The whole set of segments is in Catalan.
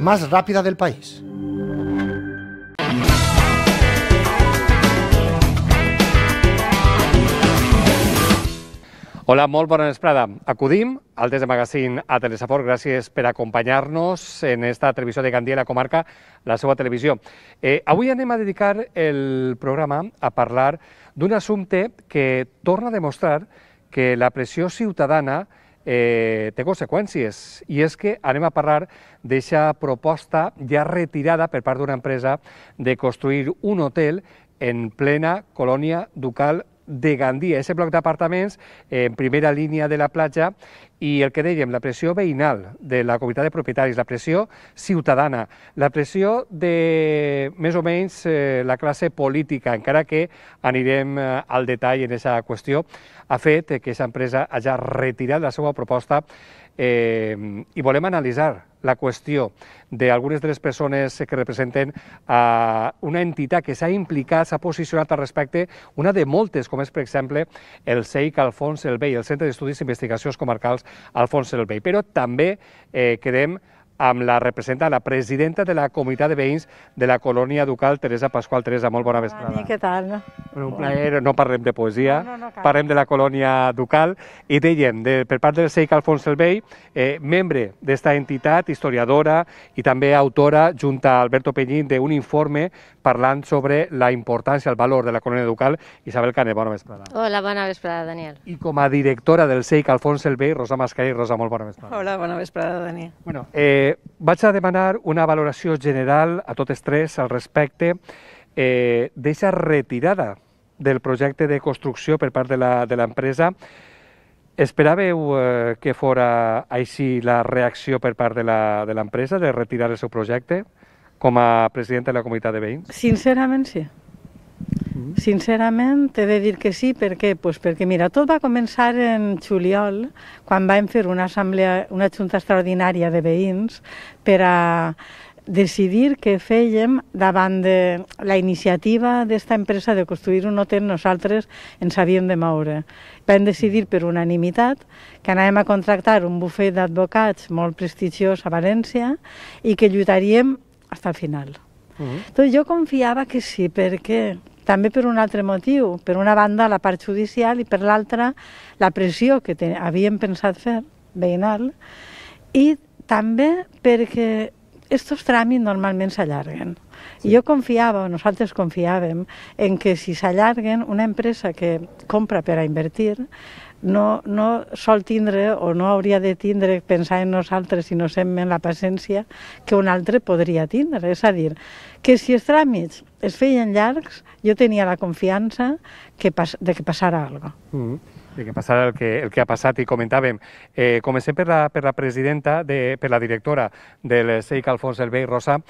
más rápida del país. Hola, molt bona vesprada. Acudim al Des de Magazine a Telesafor. Gràcies per acompanyar-nos en esta televisió de Gandia i la comarca, la seva televisió. Eh, avui anem a dedicar el programa a parlar d'un assumpte que torna a demostrar que la pressió ciutadana eh, té conseqüències, i és que anem a parlar d'aquesta proposta ja retirada per part d'una empresa de construir un hotel en plena colònia ducal de Gandia, ese bloc d'apartaments en primera línia de la platja i el que dèiem, la pressió veïnal de la comunitat de propietaris, la pressió ciutadana, la pressió de més o menys eh, la classe política, encara que anirem eh, al detall en aquesta qüestió, ha fet que aquesta empresa hagi retirat la seva proposta eh, i volem analitzar la qüestió d'algunes de les persones que representen a eh, una entitat que s'ha implicat, s'ha posicionat al respecte, una de moltes, com és, per exemple, el CEIC Alfons Elvei, el Centre d'Estudis i Investigacions Comarcals Alfons Elvei. Però també eh, quedem amb la representant, la presidenta de la comunitat de veïns de la colònia ducal, Teresa Pasqual. Teresa, molt bona vesprada. Bona nit, què tal? Bueno, un plaer, no parlem de poesia, no, no, no, parlem de la colònia ducal i dèiem, de, per part del Seic Alfons el Vell, eh, membre d'esta entitat, historiadora i també autora, junta a Alberto Peñín, d'un informe parlant sobre la importància, el valor de la colònia ducal. Isabel Cane, bona vesprada. Hola, bona vesprada, Daniel. I com a directora del Seic Alfons el Vell, Rosa Mascarell. Rosa, molt bona vesprada. Hola, bona vesprada, Daniel. Bueno, eh, Eh, vaig a demanar una valoració general a totes tres al respecte eh, d'aquesta retirada del projecte de construcció per part de l'empresa. Esperàveu eh, que fora així la reacció per part de l'empresa de, de retirar el seu projecte com a president de la comunitat de veïns? Sincerament, sí. Mm-hmm. Sincerament, he de dir que sí. Per què? Pues perquè, mira, tot va començar en juliol, quan vam fer una assemblea, una junta extraordinària de veïns per a decidir què fèiem davant de la iniciativa d'esta empresa de construir un hotel, nosaltres ens havíem de moure. Vam decidir per unanimitat que anàvem a contractar un bufet d'advocats molt prestigiós a València i que lluitaríem fins al final. Uh mm-hmm. -huh. Entonces, jo confiava que sí, perquè també per un altre motiu, per una banda la part judicial i per l'altra la pressió que ten, havíem pensat fer, veïnal, i també perquè aquests tràmits normalment s'allarguen. Sí. Jo confiava, o nosaltres confiàvem, en que si s'allarguen, una empresa que compra per a invertir no, no sol tindre o no hauria de tindre, pensar en nosaltres i no innocentment, la paciència que un altre podria tindre. És a dir, que si els tràmits es feien llargs, jo tenia la confiança que pas, de que passara alguna cosa. Mm -hmm i que passara el que, el que ha passat i comentàvem. Eh, comencem per la, per la presidenta, de, per la directora del SEIC, Alfons del Rosa.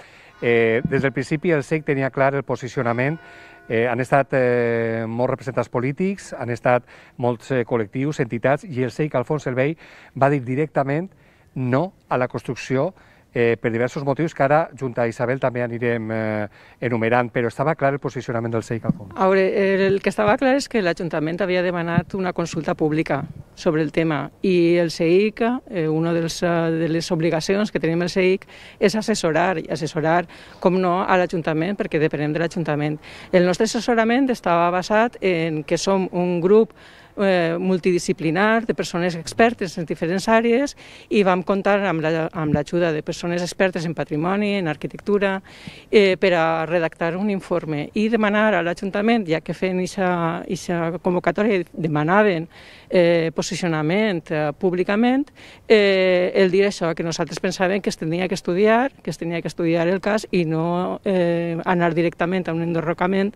Eh, des del principi el SEIC tenia clar el posicionament Eh, han estat eh, molts representants polítics, han estat molts eh, col·lectius, entitats, i el SEIC, Alfons Elvei, va dir directament no a la construcció eh, per diversos motius que ara, junt a Isabel, també anirem eh, enumerant, però estava clar el posicionament del SEI al on? A veure, eh, el que estava clar és que l'Ajuntament havia demanat una consulta pública sobre el tema i el SEIC, eh, una dels, eh, de les obligacions que tenim el SEIC és assessorar, i assessorar, com no, a l'Ajuntament, perquè depenem de l'Ajuntament. El nostre assessorament estava basat en que som un grup eh, multidisciplinar de persones expertes en diferents àrees i vam comptar amb l'ajuda la, amb de persones expertes en patrimoni, en arquitectura, eh, per a redactar un informe i demanar a l'Ajuntament, ja que fent aquesta convocatòria demanaven eh, posicionament eh, públicament, eh, el dir això, que nosaltres pensàvem que es tenia que estudiar, que es tenia que estudiar el cas i no eh, anar directament a un enderrocament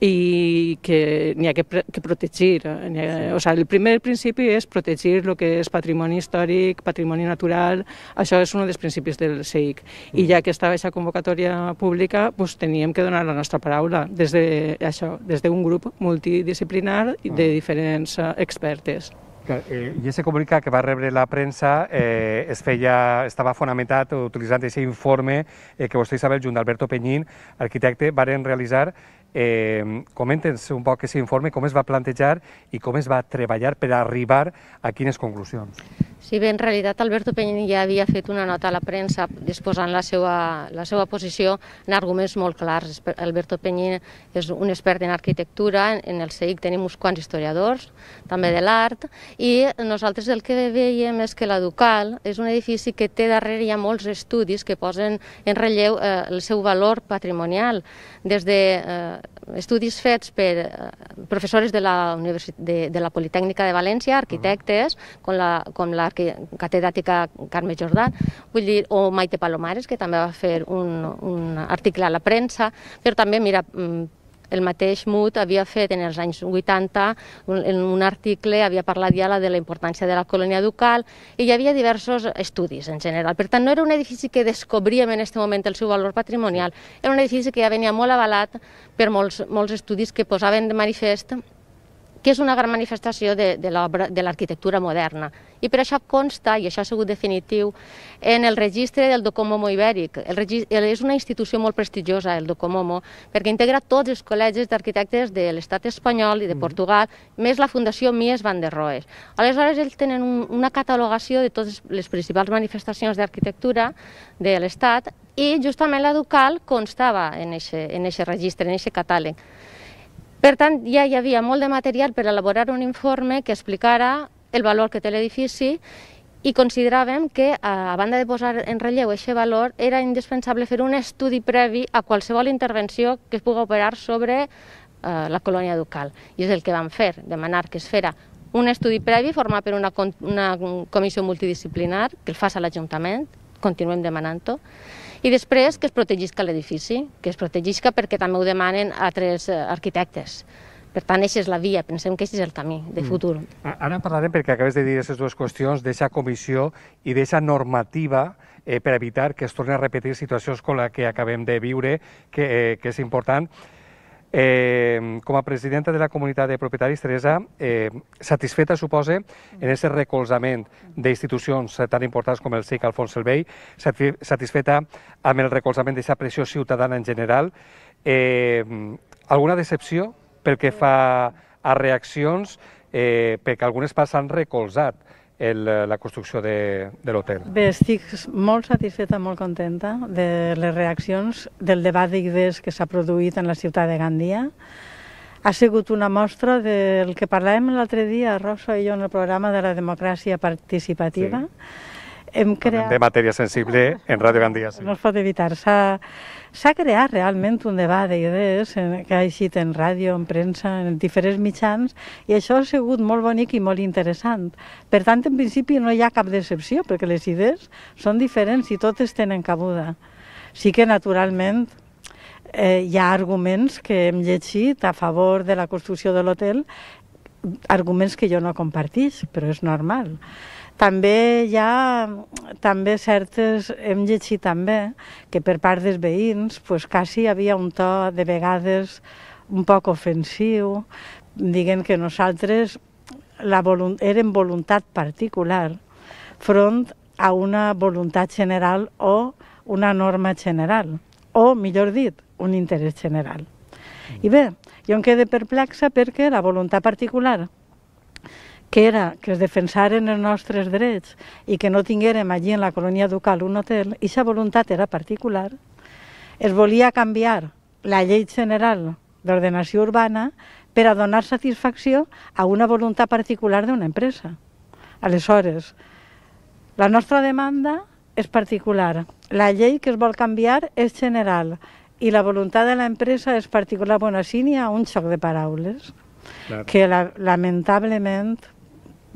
i que n'hi ha que, que protegir. Eh, sí. O sigui, el primer principi és protegir el que és patrimoni històric, patrimoni natural, això és un dels principis del SEIC. Mm. I ja que estava aquesta convocatòria pública, doncs teníem que donar la nostra paraula des de, això, des d'un grup multidisciplinar i de mm. diferents eh, expertes. Eh, I aquest comunicat que va rebre la premsa eh, es feia, estava fonamentat utilitzant aquest informe eh, que vostè sabeu, junt d'Alberto Peñín, arquitecte, varen realitzar Eh, Comenta'ns un poc aquest informe, com es va plantejar i com es va treballar per arribar a quines conclusions. Sí, bé, en realitat Alberto Peña ja havia fet una nota a la premsa disposant la seva, la seva posició en arguments molt clars. Alberto Peña és un expert en arquitectura, en el CEIC tenim uns quants historiadors, també de l'art, i nosaltres el que veiem és que la Ducal és un edifici que té darrere ja molts estudis que posen en relleu eh, el seu valor patrimonial, des de eh, estudis fets per eh, professors de la, de, de la Politècnica de València, mhm. arquitectes, com la, com la catedràtica Carme Jordà, vull dir, o Maite Palomares, que també va fer un, un article a la premsa, però també, mira, mm, el mateix Mut havia fet en els anys 80, un, en un article havia parlat ja de la importància de la colònia ducal, i hi havia diversos estudis en general. Per tant, no era un edifici que descobríem en aquest moment el seu valor patrimonial, era un edifici que ja venia molt avalat per molts, molts estudis que posaven de manifest que és una gran manifestació de, de l'arquitectura moderna. I per això consta, i això ha sigut definitiu, en el registre del Docomomo Ibèric. El registre, és una institució molt prestigiosa, el Docomomo, perquè integra tots els col·legis d'arquitectes de l'estat espanyol i de mm-hmm. Portugal, mm. més la Fundació Mies van der Rohes. Aleshores, ells tenen un, una catalogació de totes les principals manifestacions d'arquitectura de l'estat i justament la Ducal constava en aquest registre, en aquest catàleg. Per tant, ja hi havia molt de material per elaborar un informe que explicara el valor que té l'edifici i consideràvem que, a banda de posar en relleu aquest valor, era indispensable fer un estudi previ a qualsevol intervenció que es pugui operar sobre eh, la colònia ducal. I és el que vam fer, demanar que es fera un estudi previ format per una, una comissió multidisciplinar que el fa a l'Ajuntament, continuem demanant-ho, i després que es protegisca l'edifici, que es protegisca perquè també ho demanen altres eh, arquitectes. Per tant, aquesta és la via, pensem que aquest és el camí de mm. futur. Mm. Ara parlarem, perquè acabes de dir aquestes dues qüestions, d'aquesta comissió i d'aquesta normativa eh, per evitar que es torni a repetir situacions com la que acabem de viure, que, eh, que és important. Eh, com a presidenta de la comunitat de propietaris, Teresa, eh, satisfeta suposa en aquest recolzament d'institucions tan importants com el SIC, Alfons Vell, satisfeta amb el recolzament d'aquesta pressió ciutadana en general. Eh, alguna decepció pel que fa a reaccions, eh, perquè algunes parts s'han recolzat el, la construcció de, de l'hotel. Bé, estic molt satisfeta, molt contenta de les reaccions del debat d'idees que s'ha produït en la ciutat de Gandia. Ha sigut una mostra del que parlàvem l'altre dia, Rosa i jo, en el programa de la democràcia participativa. Sí hem creat... de matèria sensible en Ràdio Gandia. Sí. No es pot evitar. S'ha creat realment un debat d'idees que ha eixit en ràdio, en premsa, en diferents mitjans, i això ha sigut molt bonic i molt interessant. Per tant, en principi no hi ha cap decepció, perquè les idees són diferents i totes tenen cabuda. Sí que, naturalment, eh, hi ha arguments que hem llegit a favor de la construcció de l'hotel, arguments que jo no compartís, però és normal. També hi ha també certes, hem llegit també, que per part dels veïns pues, quasi hi havia un to de vegades un poc ofensiu, diguent que nosaltres la volun érem voluntat particular front a una voluntat general o una norma general, o, millor dit, un interès general. I bé, jo em quede perplexa perquè la voluntat particular que era que es defensaren els nostres drets i que no tinguérem allí en la colònia ducal un hotel, i sa voluntat era particular, es volia canviar la llei general d'ordenació urbana per a donar satisfacció a una voluntat particular d'una empresa. Aleshores, la nostra demanda és particular. La llei que es vol canviar és general i la voluntat de la empresa és particular. Bueno, així n'hi ha un xoc de paraules Clar. que la, lamentablement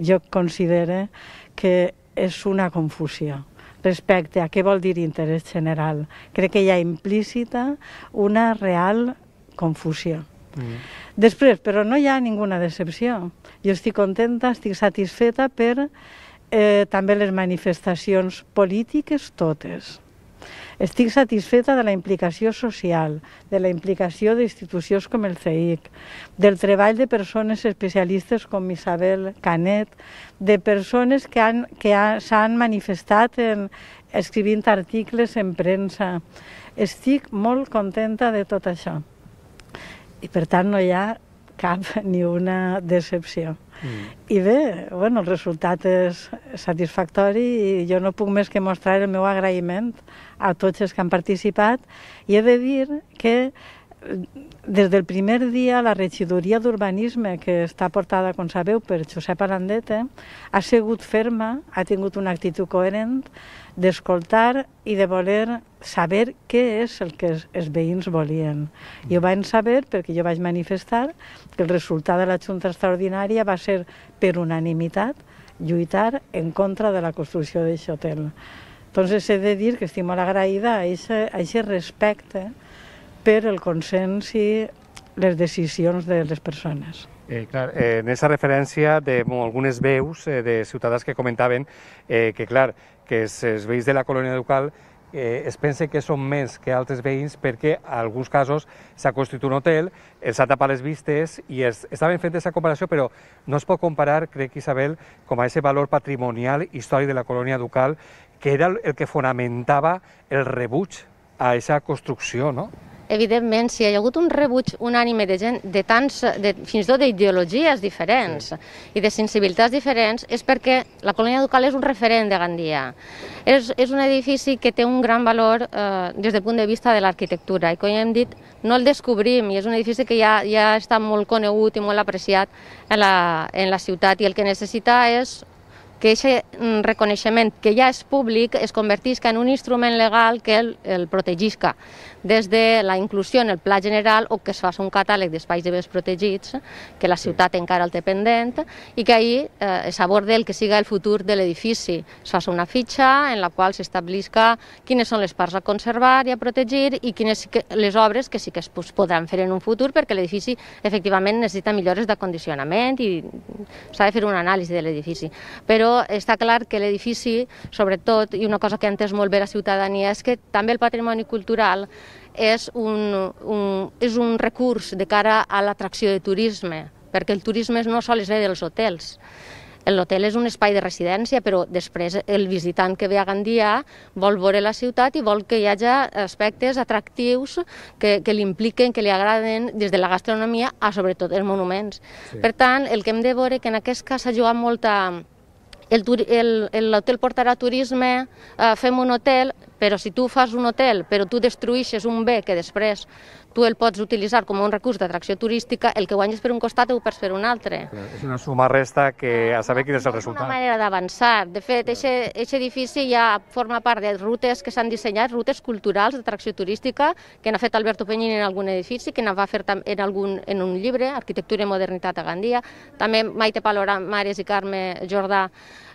jo considero que és una confusió respecte a què vol dir interès general. Crec que hi ha implícita una real confusió. Mm. Després, però no hi ha ninguna decepció. Jo estic contenta, estic satisfeta per eh, també les manifestacions polítiques totes. Estic satisfeta de la implicació social, de la implicació d'institucions com el CEIC, del treball de persones especialistes com Isabel Canet, de persones que s'han que han manifestat en, escrivint articles en premsa. Estic molt contenta de tot això. I per tant no hi ha cap ni una decepció. Mm. I bé, bueno, el resultat és satisfactori i jo no puc més que mostrar el meu agraïment a tots els que han participat i he de dir que des del primer dia la regidoria d'urbanisme que està portada, com sabeu, per Josep Arandeta eh, ha sigut ferma, ha tingut una actitud coherent d'escoltar i de voler saber què és el que els veïns volien. I ho van saber perquè jo vaig manifestar que el resultat de la Junta Extraordinària va ser per unanimitat lluitar en contra de la construcció d'aquest hotel. Entonces he de dir que estic molt agraïda a aquest respecte eh? per el consens i les decisions de les persones. Eh, clar, eh, en esa referència de bueno, algunes veus eh, de ciutadans que comentaven eh, que, clar, que els veïns de la colònia educal eh, es pense que són més que altres veïns perquè en alguns casos s'ha construït un hotel, els ha tapat les vistes i es, estaven fent aquesta comparació, però no es pot comparar, crec, Isabel, com a aquest valor patrimonial històric de la colònia ducal que era el que fonamentava el rebuig a aquesta construcció, no? evidentment, si hi ha hagut un rebuig unànime de gent de tants, de, fins i tot d'ideologies diferents sí. i de sensibilitats diferents, és perquè la colònia ducal és un referent de Gandia. És, és un edifici que té un gran valor eh, des del punt de vista de l'arquitectura i, com hem dit, no el descobrim i és un edifici que ja, ja està molt conegut i molt apreciat en la, en la ciutat i el que necessita és que aquest mm, reconeixement que ja és públic es convertisca en un instrument legal que el, el protegisca des de la inclusió en el pla general o que es faci un catàleg d'espais de béns protegits, que la ciutat encara el té pendent, i que ahir eh, s'aborde el que siga el futur de l'edifici. Es faci una fitxa en la qual s'establisca quines són les parts a conservar i a protegir i quines les obres que sí que es podran fer en un futur perquè l'edifici efectivament necessita millores de condicionament i s'ha de fer un anàlisi de l'edifici. Però està clar que l'edifici, sobretot, i una cosa que ha entès molt bé la ciutadania, és que també el patrimoni cultural és un, un, és un recurs de cara a l'atracció de turisme, perquè el turisme no sols ve dels hotels. L'hotel és un espai de residència, però després el visitant que ve a Gandia vol veure la ciutat i vol que hi hagi aspectes atractius que, que l'impliquen, que li agraden, des de la gastronomia a sobretot els monuments. Sí. Per tant, el que hem de veure que en aquest cas s'ha jugat molta... l'hotel portarà turisme, eh, fem un hotel, però si tu fas un hotel, però tu destruïxes un bé que després tu el pots utilitzar com un recurs d'atracció turística, el que guanyes per un costat ho perds per un altre. És una suma-resta que a saber quin és el resultat. És una manera d'avançar. De fet, aquest edifici ja forma part de rutes que s'han dissenyat, rutes culturals d'atracció turística, que n'ha fet Alberto Penyín en algun edifici, que n'ha va fer en, algun, en un llibre, Arquitectura i modernitat a Gandia. També Maite Palora, Mares i Carme Jordà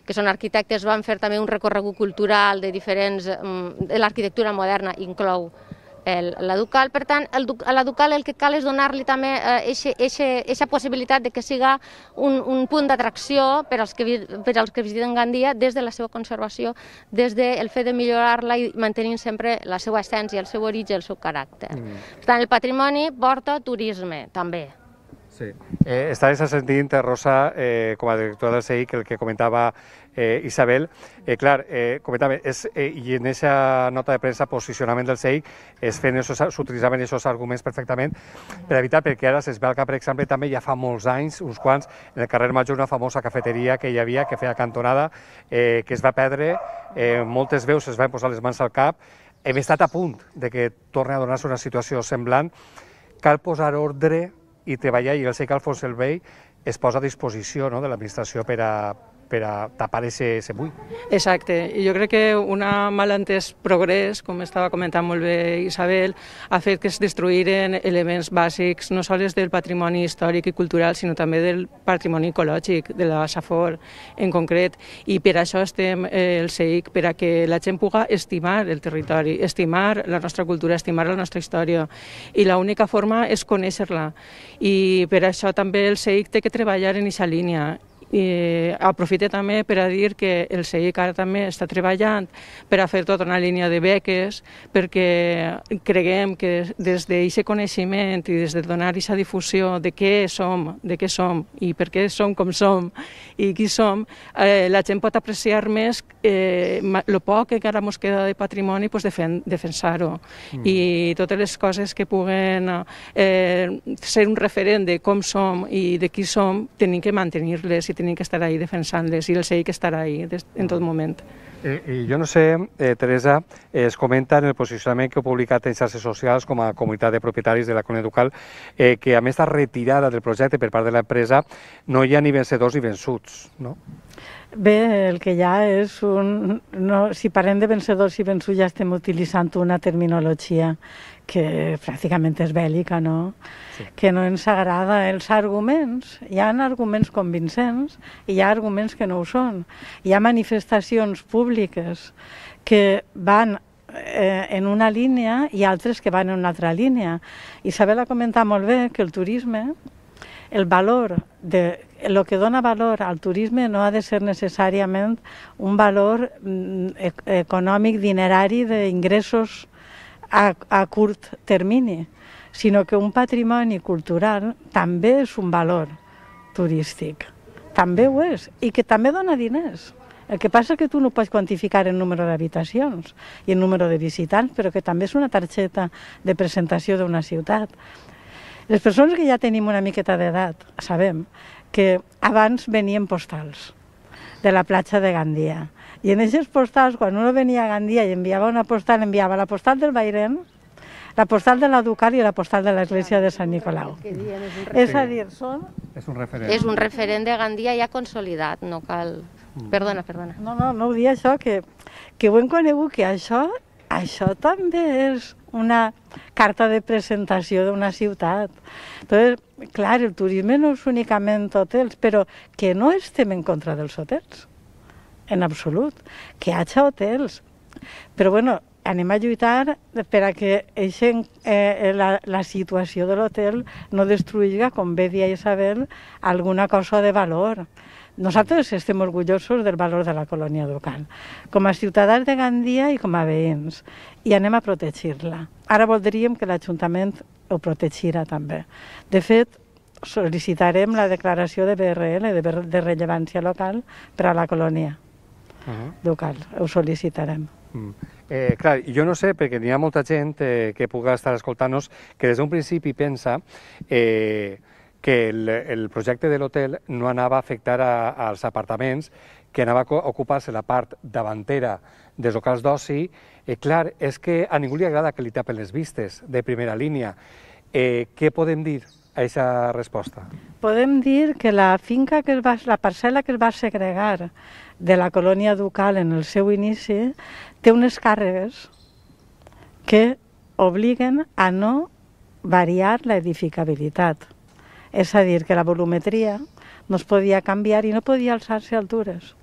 que són arquitectes, van fer també un recorregut cultural de diferents... Mm, de l'arquitectura moderna inclou la Ducal. Per tant, el, a la Ducal el que cal és donar-li també aquesta eh, possibilitat de que siga un, un punt d'atracció per, als que, per als que visiten Gandia des de la seva conservació, des del de fet de millorar-la i mantenint sempre la seva essència, el seu origen, el seu caràcter. Mm. Per tant, el patrimoni porta turisme, també. Sí. Eh, en sentit, Rosa, eh, com a directora del CEIC, que el que comentava eh, Isabel, eh, clar, eh, comentava, és, eh, i en aquesta nota de premsa, posicionament del CEIC, s'utilitzaven aquests arguments perfectament per evitar, perquè ara es s'esbelca, per exemple, també ja fa molts anys, uns quants, en el carrer Major, una famosa cafeteria que hi havia, que feia cantonada, eh, que es va perdre, eh, moltes veus es van posar les mans al cap, hem estat a punt de que torni a donar-se una situació semblant, cal posar ordre i treballar i sé que cal fos Vell es posa a disposició no, de l'administració per a, per a tapar ese buit. Exacte, i jo crec que un malentès progrés, com estava comentant molt bé Isabel, ha fet que es destruïren elements bàsics no sols del patrimoni històric i cultural, sinó també del patrimoni ecològic, de la Safor en concret, i per això estem eh, el CEIC, per a que la gent puga estimar el territori, estimar la nostra cultura, estimar la nostra història, i l'única forma és conèixer-la, i per això també el CEIC té que treballar en aquesta línia, i aprofite també per a dir que el CEIC ara també està treballant per a fer tota una línia de beques perquè creguem que des d'aquest coneixement i des de donar aquesta difusió de què som, de què som i per què som com som i qui som, eh, la gent pot apreciar més eh, lo poc que encara ens queda de patrimoni pues, defen defensar-ho. Mm. I totes les coses que puguen eh, ser un referent de com som i de qui som, tenim que mantenir-les i tenen que estar ahí defensant-les i el que estarà ahí en tot moment. I, I jo no sé, eh, Teresa, eh, es comenta en el posicionament que heu publicat en xarxes socials com a comunitat de propietaris de la Cone Ducal eh, que amb aquesta retirada del projecte per part de l'empresa no hi ha ni vencedors ni vençuts, no? Bé, el que hi ha és un... No, si parlem de vencedors i vençuts ja estem utilitzant una terminologia que pràcticament és bèl·lica, no? Sí. Que no ens agrada els arguments. Hi ha arguments convincents i hi ha arguments que no ho són. Hi ha manifestacions públiques que van eh, en una línia i altres que van en una altra línia. Isabel ha comentat molt bé que el turisme el valor de lo que dona valor al turisme no ha de ser necessàriament un valor mm, e, econòmic dinerari d'ingressos a, a curt termini, sinó que un patrimoni cultural també és un valor turístic. També ho és, i que també dona diners. El que passa és que tu no pots quantificar el número d'habitacions i el número de visitants, però que també és una targeta de presentació d'una ciutat. Les persones que ja tenim una miqueta d'edat sabem que abans venien postals de la platja de Gandia. I en aquests postals, quan uno venia a Gandia i enviava una postal, enviava la postal del Bairem, la postal de la Ducal i la postal de l'església de Sant Nicolau. És a dir, són... És un referent. És un referent de Gandia ja consolidat, no cal... Mm. Perdona, perdona. No, no, no ho dia això, que, que ho hem conegut, que això, això també és una carta de presentació d'una ciutat. Entonces, clar, el turisme no és únicament hotels, però que no estem en contra dels hotels, en absolut, que hi hagi hotels. Però bueno, anem a lluitar per a que eixen, eh, la, la situació de l'hotel no destruïga, com bé dia Isabel, alguna cosa de valor. Nosaltres estem orgullosos del valor de la colònia ducal, com a ciutadans de Gandia i com a veïns, i anem a protegir-la. Ara voldríem que l'Ajuntament ho protegira també. De fet, sol·licitarem la declaració de BRL, de, de rellevància local, per a la colònia ducal. Ho sol·licitarem. Mm. Eh, clar, jo no sé, perquè hi ha molta gent eh, que pugui estar escoltant-nos que des d'un principi pensa eh, que el, el projecte de l'hotel no anava a afectar a, als apartaments, que anava a ocupar-se la part davantera dels locals d'oci. Eh, clar, és que a ningú li agrada que li tapen les vistes de primera línia. Eh, què podem dir a aquesta resposta? Podem dir que la finca que es va, la parcel·la que es va segregar de la colònia ducal en el seu inici té unes càrregues que obliguen a no variar l'edificabilitat. És a dir, que la volumetria no es podia canviar i no podia alçar-se altures.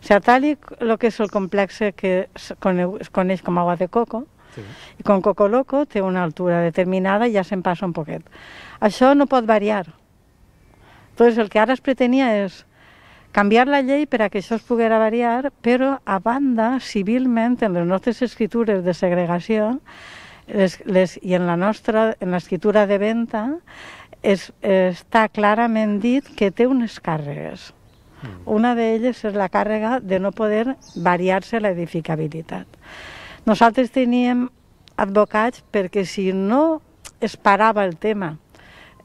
O sigui, tal i el que és el complex que es coneix com agua de coco, Sí. I com Coco Loco té una altura determinada i ja se'n passa un poquet. Això no pot variar. Entonces, el que ara es pretenia és canviar la llei per a que això es poguera variar, però a banda, civilment, en les nostres escritures de segregació les, les, i en la nostra, en l'escritura de venda, es, està clarament dit que té unes càrregues. Mm. Una d'elles és la càrrega de no poder variar-se la edificabilitat. Nosaltres teníem advocats perquè si no es parava el tema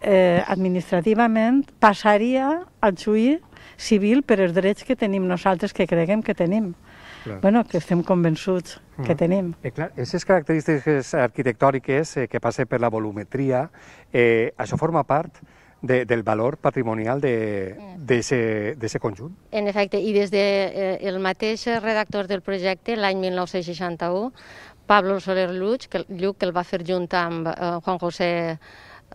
eh, administrativament, passaria al juí civil per els drets que tenim nosaltres, que creguem que tenim bueno, que estem convençuts mm. que tenim. Eh, clar, aquestes característiques arquitectòriques eh, que passen per la volumetria, eh, això forma part de, del valor patrimonial d'aquest mm. conjunt. En efecte, i des del de, eh, el mateix redactor del projecte, l'any 1961, Pablo Soler Lluch, que, Lluch, que el va fer junt amb eh, Juan José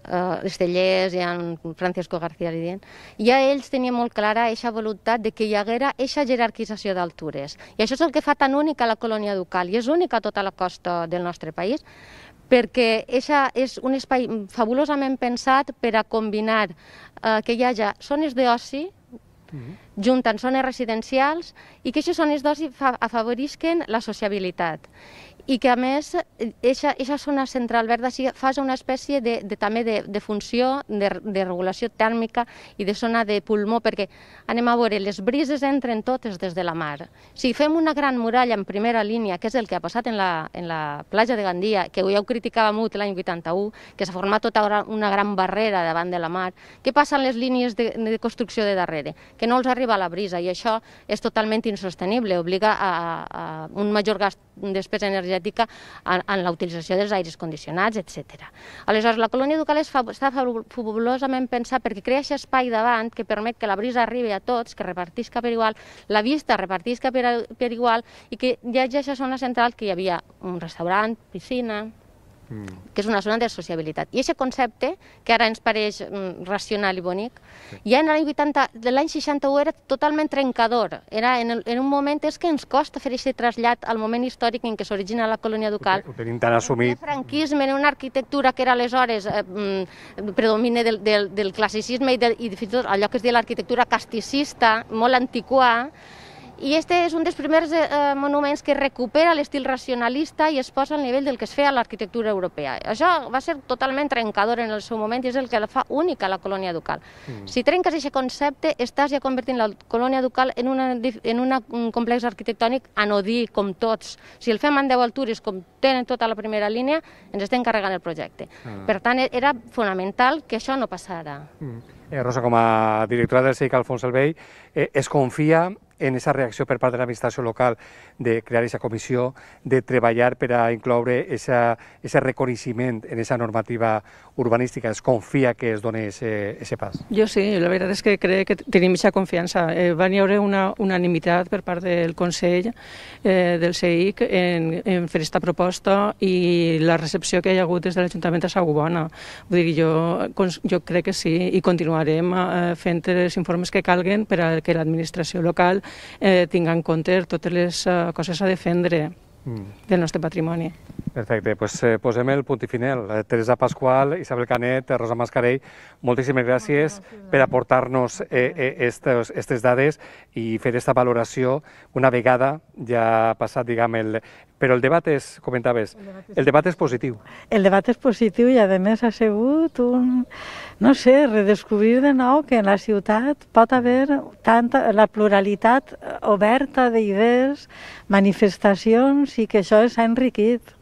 eh, Estellers, hi ha Francisco García Lidien, ja ells tenien molt clara aquesta voluntat de que hi haguera aquesta jerarquització d'altures. I això és el que fa tan única la colònia ducal, i és única a tota la costa del nostre país, perquè eixa és un espai fabulosament pensat per a combinar eh, que hi hagi zones d'oci, Mm -hmm. junt zones residencials i que aquestes zones d'oci afavorisquen la sociabilitat i que a més aquesta zona central verda sí, fa una espècie de, de, també de, de funció de, de regulació tèrmica i de zona de pulmó, perquè anem a veure, les brises entren totes des de la mar. Si fem una gran muralla en primera línia, que és el que ha passat en la, en la platja de Gandia, que ja ho criticava molt l'any 81, que s'ha format tota una gran barrera davant de la mar, què passa en les línies de, de construcció de darrere? Que no els arriba la brisa i això és totalment insostenible, obliga a, a un major gast després despesa energètica energètica en, en la utilització dels aires condicionats, etc. Aleshores, la colònia ducal es fa, està fabulosament pensada perquè crea aquest espai davant que permet que la brisa arribi a tots, que repartisca per igual, la vista repartisca per, per igual i que hi hagi aquesta zona central que hi havia un restaurant, piscina, Mm. que és una zona de sociabilitat. I aquest concepte, que ara ens pareix mm, racional i bonic, sí. ja en l'any 80, de l'any 61 era totalment trencador. Era en, el, en un moment és que ens costa fer aquest trasllat al moment històric en què s'origina la colònia ducal. Ho, ho tenim tan assumit. El franquisme en una arquitectura que era aleshores eh, mm, predomina del, del, del classicisme i, de, i fins i tot allò que es deia l'arquitectura casticista, molt antiquà, i este és un dels primers eh, eh, monuments que recupera l'estil racionalista i es posa al nivell del que es feia a l'arquitectura europea. Això va ser totalment trencador en el seu moment i és el que la fa única la colònia ducal. Mm. Si trenques aquest concepte, estàs ja convertint la colònia ducal en, una, en una, un complex arquitectònic anodí, com tots. Si el fem en 10 altures, com tenen tota la primera línia, ens estem carregant el projecte. Ah. Per tant, e-, era fonamental que això no passara. Mm. Eh, Rosa, com a directora del CEIC Alfons Albell, eh, es confia en esa reacció per part de l'administració local de crear aquesta comissió, de treballar per a incloure esa, ese reconeixement en esa normativa urbanística. Es confia que es doni ese, pas? Jo sí, la veritat és que crec que tenim aquesta confiança. Eh, hi haure una unanimitat per part del Consell eh, del CEIC en, en fer aquesta proposta i la recepció que hi ha hagut des de l'Ajuntament és sigut bona. Vull dir, jo, jo crec que sí i continuarem eh, fent els informes que calguen per a que l'administració local eh, tinga en compte totes les eh, coses a defendre mm. del nostre patrimoni. Perfecte, doncs eh, posem el punt i final. Eh, Teresa Pasqual, Isabel Canet, eh, Rosa Mascarell, moltíssimes gràcies per aportar-nos aquestes eh, eh, dades i fer aquesta valoració una vegada ja ha passat, diguem, el... Però el debat és, comentaves, el debat és positiu. El debat és positiu i, a més, ha sigut un, no sé, redescobrir de nou que en la ciutat pot haver tanta, la pluralitat oberta d'idees, manifestacions i que això s'ha enriquit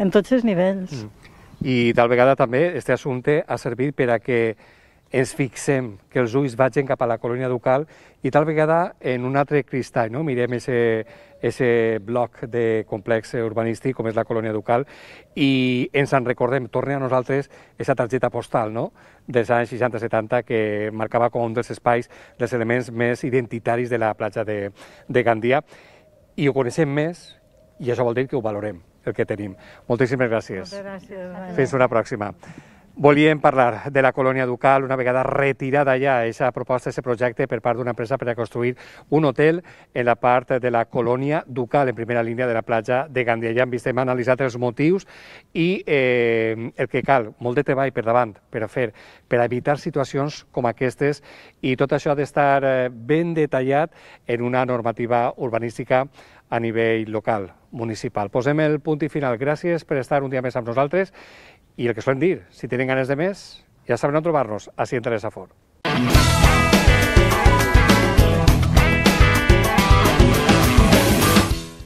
en tots els nivells. Mm. I tal vegada també este assumpte ha servit per a que ens fixem, que els ulls vagin cap a la colònia ducal i tal vegada en un altre cristall, no? mirem ese, ese bloc de complex urbanístic com és la colònia ducal i ens en recordem, torna a nosaltres aquesta targeta postal no? dels anys 60-70 que marcava com un dels espais, dels elements més identitaris de la platja de, de Gandia i ho coneixem més i això vol dir que ho valorem el que tenim. Moltíssimes gràcies. Moltes gràcies. Fins una pròxima. Volíem parlar de la colònia Ducal, una vegada retirada ja aquesta proposta, aquest projecte per part d'una empresa per a construir un hotel en la part de la colònia Ducal, en primera línia de la platja de Gandia. Ja hem vist, hem analitzat els motius i eh, el que cal, molt de treball per davant, per a fer, per a evitar situacions com aquestes i tot això ha d'estar eh, ben detallat en una normativa urbanística a nivell local, municipal. Posem el punt i final. Gràcies per estar un dia més amb nosaltres i el que solen dir, si tenen ganes de més, ja saben on trobar-nos, a Cientres a Fort.